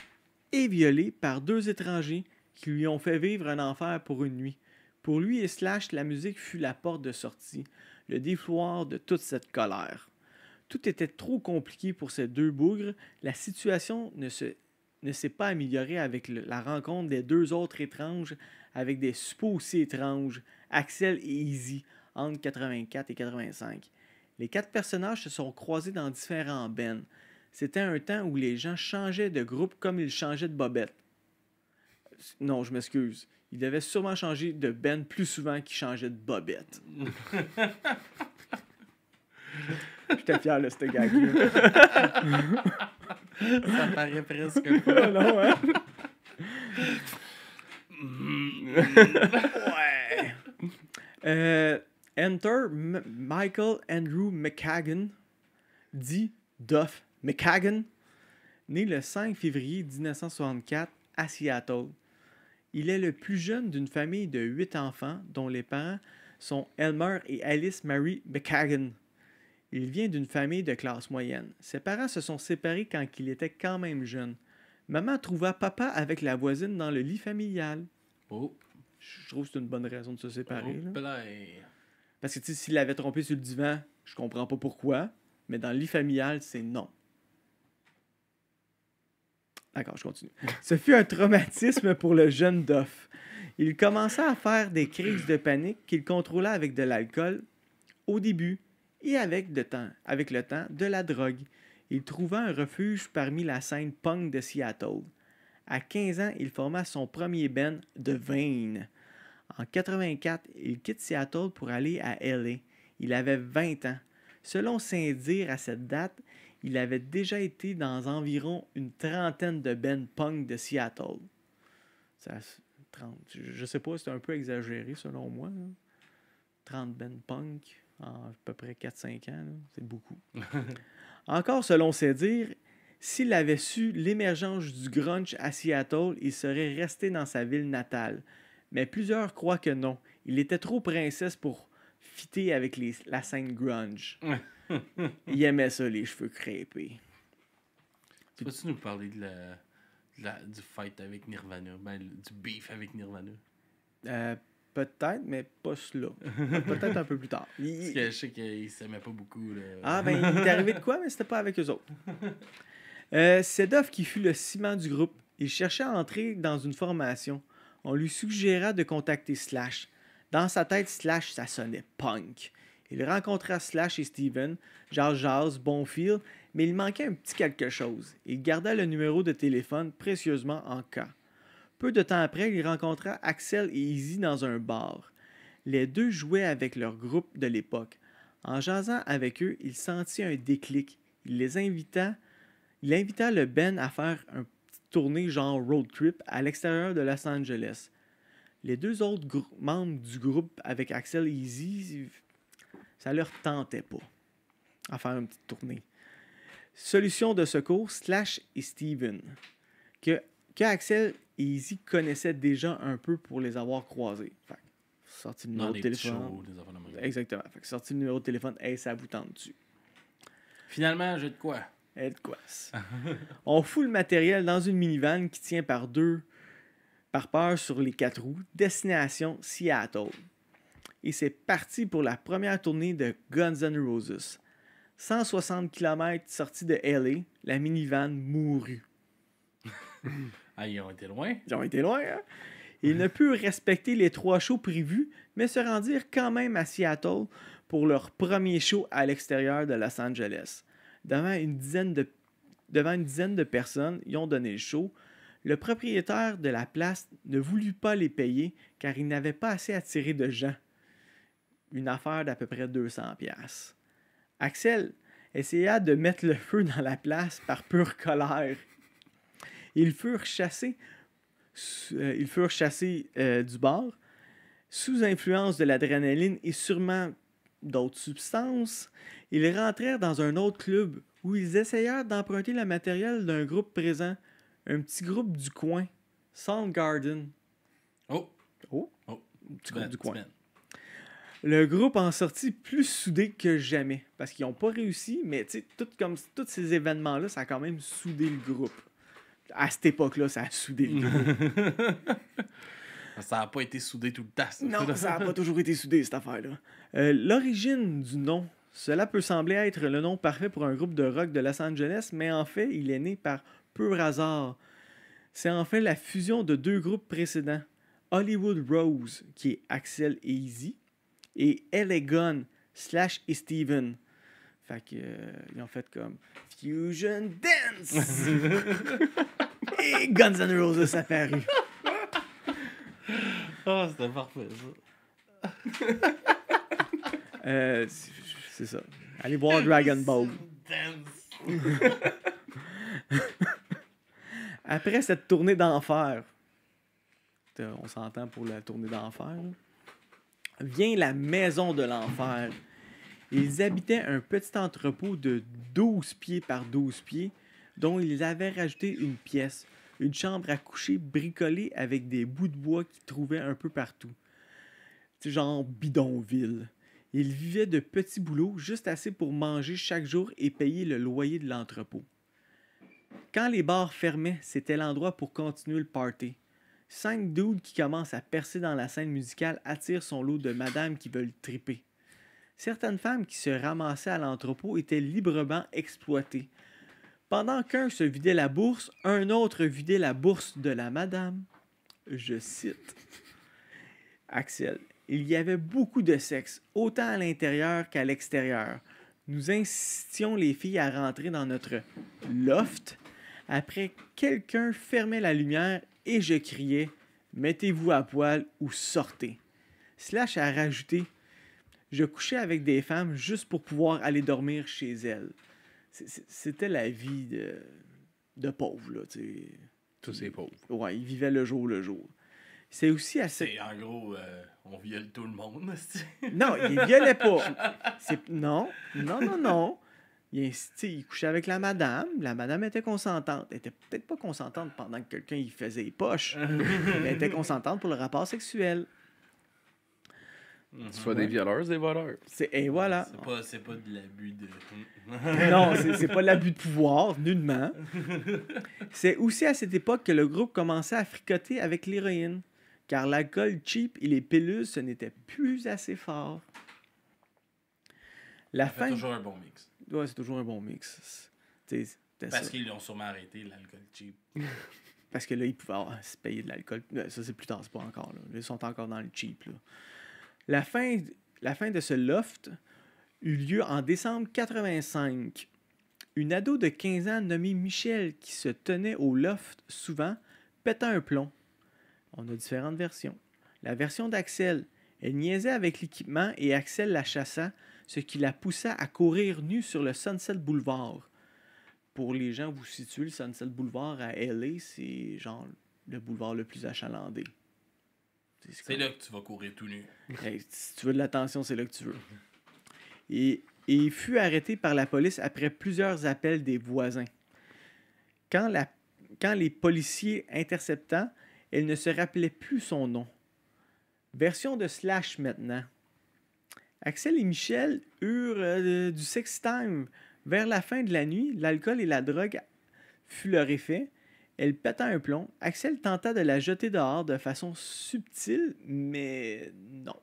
et violé par deux étrangers qui lui ont fait vivre un enfer pour une nuit. Pour lui et Slash, la musique fut la porte de sortie, le défloir de toute cette colère. Tout était trop compliqué pour ces deux bougres. La situation ne s'est pas améliorée avec la rencontre des deux autres étranges avec des supposés étranges, Axel et Izzy, entre 84 et 85. Les quatre personnages se sont croisés dans différents bennes. C'était un temps où les gens changeaient de groupe comme ils changeaient de bobette. Non, je m'excuse. Ils devaient sûrement changer de ben plus souvent qu'ils changeaient de bobette. [laughs] [laughs] J'étais fier de Ça paraît presque [laughs] hein? mm. ouais. Euh, enter Michael Andrew McCagan, dit Duff McCagan, né le 5 février 1964 à Seattle. Il est le plus jeune d'une famille de huit enfants dont les parents sont Elmer et Alice Mary McCagan. Il vient d'une famille de classe moyenne. Ses parents se sont séparés quand il était quand même jeune. Maman trouva papa avec la voisine dans le lit familial. Oh. Je trouve que c'est une bonne raison de se séparer. Oh, là. Parce que s'il avait trompé sur le divan, je comprends pas pourquoi, mais dans le lit familial, c'est non. D'accord, je continue. [laughs] Ce fut un traumatisme pour le jeune Duff. Il commença à faire des crises de panique qu'il contrôla avec de l'alcool au début, et avec, le temps, de la drogue. Il trouva un refuge parmi la scène punk de Seattle. À 15 ans, il forma son premier band, de Vane. En 84, il quitte Seattle pour aller à LA. Il avait 20 ans. Selon saint dire à cette date, il avait déjà été dans environ une trentaine de bands punk de Seattle. Ça, 30, je sais pas, c'est un peu exagéré selon moi. 30 hein. bands punk. Ah, à peu près 4-5 ans. C'est beaucoup. [laughs] Encore selon ses dires, s'il avait su l'émergence du grunge à Seattle, il serait resté dans sa ville natale. Mais plusieurs croient que non. Il était trop princesse pour fitter avec les, la scène grunge. [laughs] il aimait ça, les cheveux crépés. Tu peux tu nous parler de la, du fight avec Nirvana, ben, du beef avec Nirvana? Euh, Peut-être, mais pas cela. [laughs] Peut-être un peu plus tard. Parce que je sais qu'il s'aimait pas beaucoup. Ah, ben, il est arrivé de quoi, mais c'était pas avec eux autres. C'est [laughs] euh, Sedov, qui fut le ciment du groupe, il cherchait à entrer dans une formation. On lui suggéra de contacter Slash. Dans sa tête, Slash, ça sonnait punk. Il rencontra Slash et Steven, George Jazz, Bonfield, mais il manquait un petit quelque chose. Il garda le numéro de téléphone précieusement en cas. Peu de temps après, il rencontra Axel et Izzy dans un bar. Les deux jouaient avec leur groupe de l'époque. En jasant avec eux, il sentit un déclic. Il les invita, il invita le Ben à faire une petite tournée genre road trip à l'extérieur de Los Angeles. Les deux autres membres du groupe avec Axel et Izzy, ça leur tentait pas à faire une petite tournée. Solution de secours, Slash et Steven, que, que Axel et ils y connaissaient déjà un peu pour les avoir croisés. Fait sorti le numéro de téléphone. Exactement. Fait sorti le numéro de téléphone, Et ça vous tente dessus. Finalement, j'ai de quoi. Et de quoi. [laughs] On fout le matériel dans une minivan qui tient par deux, par peur sur les quatre roues, destination Seattle. Et c'est parti pour la première tournée de Guns N' Roses. 160 km sortie de LA, la minivan mourut. [laughs] Ah, ils ont été loin. Ils ont été loin, hein? Il ne purent respecter les trois shows prévus, mais se rendirent quand même à Seattle pour leur premier show à l'extérieur de Los Angeles. Devant une dizaine de, devant une dizaine de personnes, ils ont donné le show. Le propriétaire de la place ne voulut pas les payer car il n'avait pas assez attiré de gens. Une affaire d'à peu près 200 pièces. Axel essaya de mettre le feu dans la place par pure colère. Ils furent chassés, euh, ils furent chassés euh, du bord sous influence de l'adrénaline et sûrement d'autres substances. Ils rentrèrent dans un autre club où ils essayèrent d'emprunter le matériel d'un groupe présent, un petit groupe du coin, Soundgarden. Oh! Oh! oh. Un petit groupe du coin. Le groupe en sortit plus soudé que jamais parce qu'ils n'ont pas réussi, mais tu sais, tout comme tous ces événements-là, ça a quand même soudé le groupe à cette époque-là, ça a soudé [laughs] ça n'a pas été soudé tout le temps. Ça. Non, ça n'a pas toujours été soudé, cette affaire-là. Euh, l'origine du nom. Cela peut sembler être le nom parfait pour un groupe de rock de Los Angeles, mais en fait, il est né par pur hasard. C'est en fait la fusion de deux groupes précédents. Hollywood Rose, qui est Axel et Easy, et Elegon, Slash et Steven. Fait qu'ils euh, ont fait comme Fusion Dance! [laughs] Guns N' Roses apparu. oh, c'était parfait, ça. Euh, c'est ça. Allez voir Dragon Ball. Après cette tournée d'enfer, on s'entend pour la tournée d'enfer, vient la maison de l'enfer. Ils habitaient un petit entrepôt de 12 pieds par 12 pieds dont ils avaient rajouté une pièce, une chambre à coucher bricolée avec des bouts de bois qu'ils trouvaient un peu partout. Genre bidonville. Ils vivaient de petits boulots, juste assez pour manger chaque jour et payer le loyer de l'entrepôt. Quand les bars fermaient, c'était l'endroit pour continuer le party. Cinq dudes qui commencent à percer dans la scène musicale attirent son lot de madames qui veulent triper. Certaines femmes qui se ramassaient à l'entrepôt étaient librement exploitées, pendant qu'un se vidait la bourse, un autre vidait la bourse de la madame. Je cite. Axel, il y avait beaucoup de sexe, autant à l'intérieur qu'à l'extérieur. Nous insistions les filles à rentrer dans notre loft. Après, quelqu'un fermait la lumière et je criais Mettez-vous à poil ou sortez. Slash a rajouté Je couchais avec des femmes juste pour pouvoir aller dormir chez elles. C'était la vie de, de pauvre, là, Tous ces pauvres. Ouais, ils vivaient le jour le jour. C'est aussi assez. En gros, euh, on viole tout le monde, [laughs] Non, ils violaient pas. Non, non, non, non. Il, il, avec la madame. La madame était consentante. Elle était peut-être pas consentante pendant que quelqu'un y faisait les poches. elle était consentante pour le rapport sexuel. Mhm. Soit des violeurs, des voleurs. Et voilà. C'est pas, c'est pas de l'abus de. [laughs] non, c'est pas de l'abus de pouvoir, nullement. [laughs] c'est aussi à cette époque que le groupe commençait à fricoter avec l'héroïne, car l'alcool cheap et les pilules, ce n'était plus assez fort. La fin. C'est toujours un bon mix. Ouais, c'est toujours un bon mix. Parce qu'ils l'ont sûrement arrêté, l'alcool cheap. Parce que là, ils pouvaient avoir, se payer de l'alcool. Euh, ça, c'est plus tard, c'est pas encore. Là. Ils sont encore dans le cheap. Là. La fin, de ce loft eut lieu en décembre 85. Une ado de 15 ans nommée Michel qui se tenait au loft souvent péta un plomb. On a différentes versions. La version d'Axel, elle niaisait avec l'équipement et Axel la chassa, ce qui la poussa à courir nue sur le Sunset Boulevard. Pour les gens, vous situez le Sunset Boulevard à LA, c'est genre le boulevard le plus achalandé. C'est là que tu vas courir tout nu. [laughs] si tu veux de l'attention, c'est là que tu veux. Et, il fut arrêté par la police après plusieurs appels des voisins. Quand, la, quand les policiers interceptant, elle ne se rappelait plus son nom. Version de Slash maintenant. Axel et Michel eurent euh, du sex time. Vers la fin de la nuit, l'alcool et la drogue fut leur effet. Elle péta un plomb. Axel tenta de la jeter dehors de façon subtile, mais non.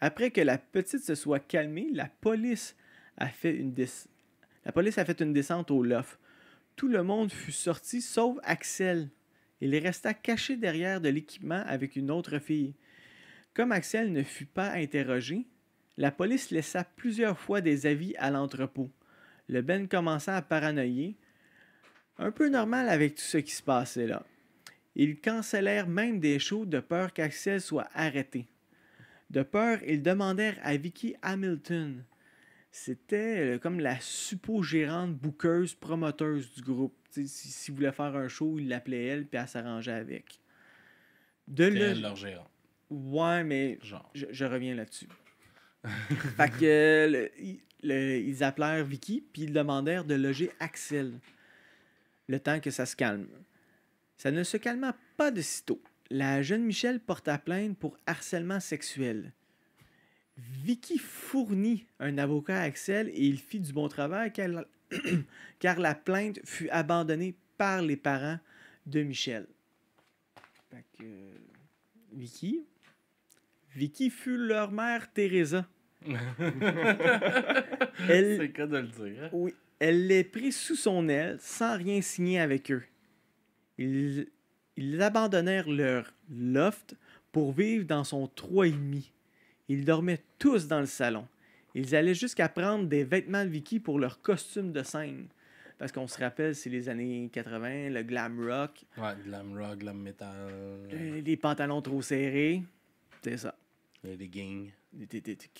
Après que la petite se soit calmée, la police a fait une, la police a fait une descente au lof. Tout le monde fut sorti sauf Axel. Il resta caché derrière de l'équipement avec une autre fille. Comme Axel ne fut pas interrogé, la police laissa plusieurs fois des avis à l'entrepôt. Le Ben commença à paranoïer un peu normal avec tout ce qui se passait là. Ils cancellèrent même des shows de peur qu'Axel soit arrêté. De peur, ils demandèrent à Vicky Hamilton. C'était euh, comme la supposée gérante bouqueuse, promoteuse du groupe. S'il si, voulaient faire un show, il l'appelait elle, puis elle s'arrangeait avec. De leur gérant. Ouais, mais Je, reviens là-dessus. [laughs] fait que ils appelèrent Vicky, puis ils demandèrent de loger Axel le temps que ça se calme. Ça ne se calma pas de sitôt. La jeune Michelle porta plainte pour harcèlement sexuel. Vicky fournit un avocat à Axel et il fit du bon travail car la, [clears throat] plainte fut abandonnée par les parents de Michel. Euh, Vicky. Vicky fut leur mère Teresa. [laughs] C'est le de le dire. Hein? Oui, elle les prit sous son aile sans rien signer avec eux. Ils, abandonnèrent leur loft pour vivre dans son trois et demi. Ils dormaient tous dans le salon. Ils allaient jusqu'à prendre des vêtements de Vicky pour leur costume de scène. Parce qu'on se rappelle, c'est les années 80, le glam rock. Ouais, glam rock, glam metal. Euh, les, pantalons trop serrés. C'est ça. Euh, les gangs.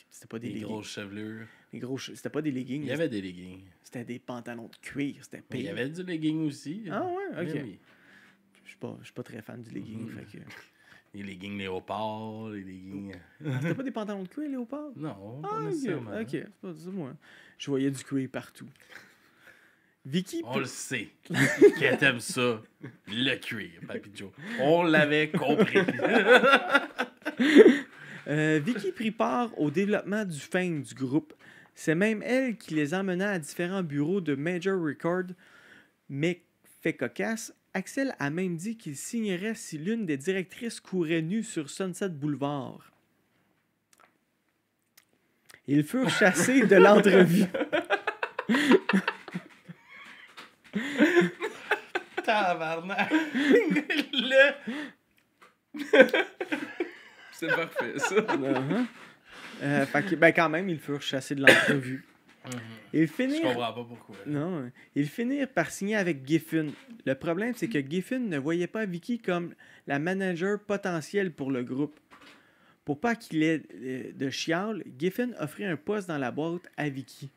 C'était pas des, leggings les grosses chevelures. gros C'était pas des leggings. Il y avait des leggings. C'était des pantalons de cuir. C'était Il y avait du legging aussi. Ah ouais, ok. Je suis pas, pas très fan du legging. Mhm. [laughs] Les leggings léopard, les leggings. Euh, ah, c'était pas des pantalons de cuir léopard? [laughs] Non, ah, pas Ok, c'est pas moi. Je voyais du cuir partout. Vicky. On le sait. Qui aime ça. Le cuir, Papy Joe. On l'avait compris. [laughs] Euh, Vicky prit part au développement du fame du groupe. C'est même elle qui les emmena à différents bureaux de Major Record. Mais fait cocasse, Axel a même dit qu'il signerait si l'une des directrices courait nue sur Sunset Boulevard. Ils furent chassés de l'entrevue. [laughs] [laughs] C'est parfait, ça. Uh-huh. Euh, ben, quand même, ils furent chassés de l'entrevue. Mm-hmm. Ils finirent... Je comprends pas pourquoi. Non, ils finirent par signer avec Giffen. Le problème, c'est que Giffen ne voyait pas Vicky comme la manager potentielle pour le groupe. Pour pas qu'il ait euh, de chiale, Giffen offrit un poste dans la boîte à Vicky.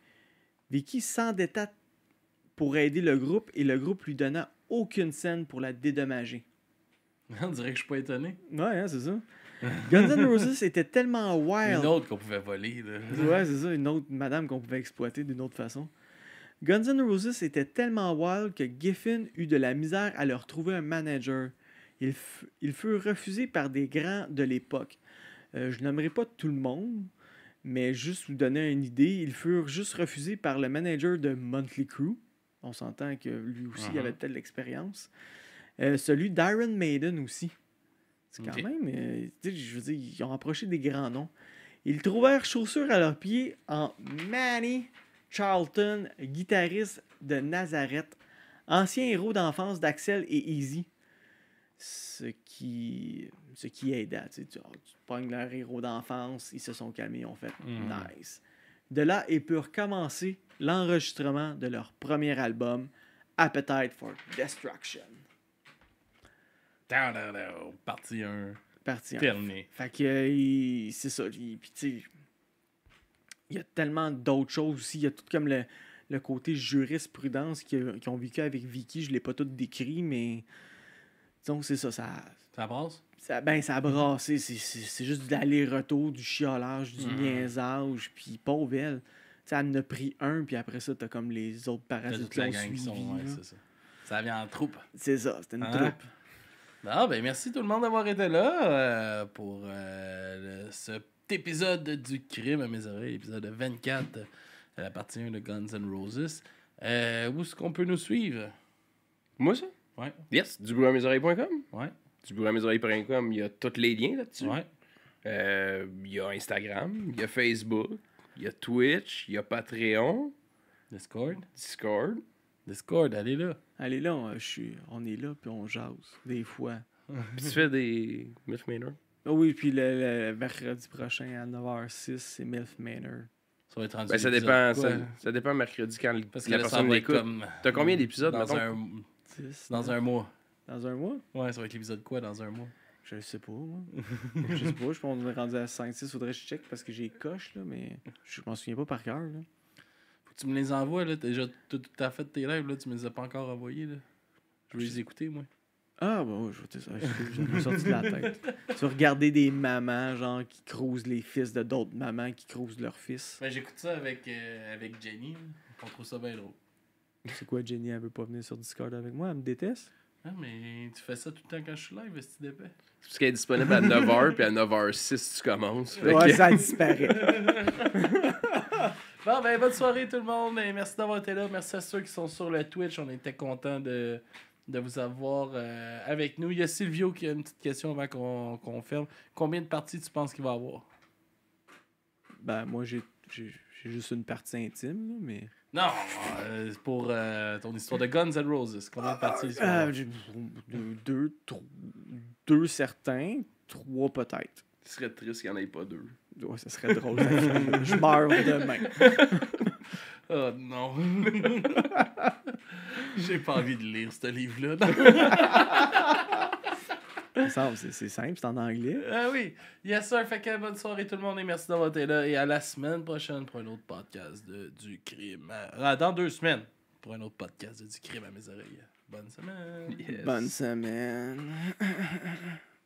Vicky s'endetta pour aider le groupe et le groupe lui donna aucune scène pour la dédommager. [laughs] On dirait que je suis pas étonné. Ouais, hein, c'est ça. [laughs] Guns N' Roses était tellement wild. Une autre qu'on pouvait voler. ouais, c'est ça, une autre madame qu'on pouvait exploiter d'une autre façon. Guns N' Roses était tellement wild que Giffen eut de la misère à leur trouver un manager. Ils, furent refusés par des grands de l'époque. Euh, je n'aimerais pas tout le monde, mais juste vous donner une idée, ils furent juste refusés par le manager de Monthly Crew. On s'entend que lui aussi avait uh-huh. peut-être l'expérience. Euh, celui d'Iron Maiden aussi quand même. Euh, je veux dire, ils ont approché des grands noms. Ils trouvèrent chaussures à leurs pieds en Manny Charlton, guitariste de Nazareth, ancien héros d'enfance d'Axel et Easy. Ce qui, ce qui aida. Tu, sais, oh, tu, pognes leur héros d'enfance, ils se sont calmés, ont fait mhm. nice. De là, ils purent commencer l'enregistrement de leur premier album, Appetite for Destruction. Partie 1. Partie 1. Terminé. Fait que c'est ça. Puis il y a tellement d'autres choses aussi. Il y a tout comme le, côté jurisprudence qu'ils ont vécu avec Vicky. Je ne l'ai pas tout décrit, mais disons c'est ça. Ça, ça brasse? Ça, ben, ça a brassé. C'est juste de l'aller-retour, du chiolage, du mhm. niaisage. Puis pauvre elle. a elle en a pris un, puis après ça, t'as comme les autres parasites qui ont suivi. ça. vient en troupe. C'est ça, c'était une hein? troupe. Non, ah, ben merci tout le monde d'avoir été là euh, pour euh, cet épisode du crime à mes oreilles, épisode 24, à euh, la partie 1 de Guns N' Roses. où est-ce qu'on peut nous suivre? Moi, ça? Oui. Yes, à Ouais. oreillescom il y a tous les liens là-dessus. Ouais. Il y a Instagram, il y a Facebook, il y a Twitch, il y a Patreon. Discord. Discord. Discord, allez là. Allez là, Elle je suis, on est là, puis on jase, des fois. [laughs] puis tu fais des Myth Manor? Ah oui, puis le, mercredi prochain à 9h06, c'est Myth Manor. Ça va être rendu ben, ça dépend, ça, ça, dépend mercredi quand Parce que la personne l'écoute. Comme... T'as combien d'épisodes, dans, un... dans un mois. Dans un mois? Ouais, ça va être l'épisode quoi dans un mois? Je sais pas, moi. je sais pas, je pense qu'on est rendu à 5-6, faudrait que je check parce que j'ai coche, là, mais je m'en souviens pas par cœur, là. Tu me les envoies, là. T'as déjà tout à fait tes rêves, là. Tu me les as pas encore envoyés, là. Je les écouter, moi. Ah, bah oui, je vais sorti de la tête. tu vas regarder des mamans, genre, qui crousent les fils de d'autres mamans qui crousent leurs fils. Ben, j'écoute ça avec, euh, avec Jenny. On trouve ça bien drôle. C'est quoi, Jenny, elle veut pas venir sur Discord avec moi? Elle me déteste? Ah, mais tu fais ça tout le temps quand je suis live, tu dépêches. C'est parce qu'elle est disponible à 9h, puis à 9h06, tu commences. ouais, ça disparaît. [laughs] Ben, bonne soirée tout le monde. Et merci d'avoir été là. Merci à ceux qui sont sur le Twitch. On était content de, vous avoir euh, avec nous. Il y a Silvio qui a une petite question avant qu'on confirme ferme. Combien de parties tu penses qu'il va avoir Ben, moi, j'ai juste une partie intime, mais. Non, euh, pour euh, ton histoire de Guns and Roses, combien de parties deux, deux, deux certains, trois peut-être. Ce serait triste qu'il n'y en ait pas deux. Ouais, ça serait drôle. je meurs demain. [laughs] oh non. [laughs] J'ai pas envie de lire ce livre-là. C'est simple, c'est en anglais. Ah oui. Yes, sir. Fait que bonne soirée tout le monde et merci d'avoir été là. Et à la semaine prochaine pour un autre podcast de, du crime. Ah, dans deux semaines pour un autre podcast de, du crime à mes oreilles. Bonne semaine. Bonne semaine. [laughs]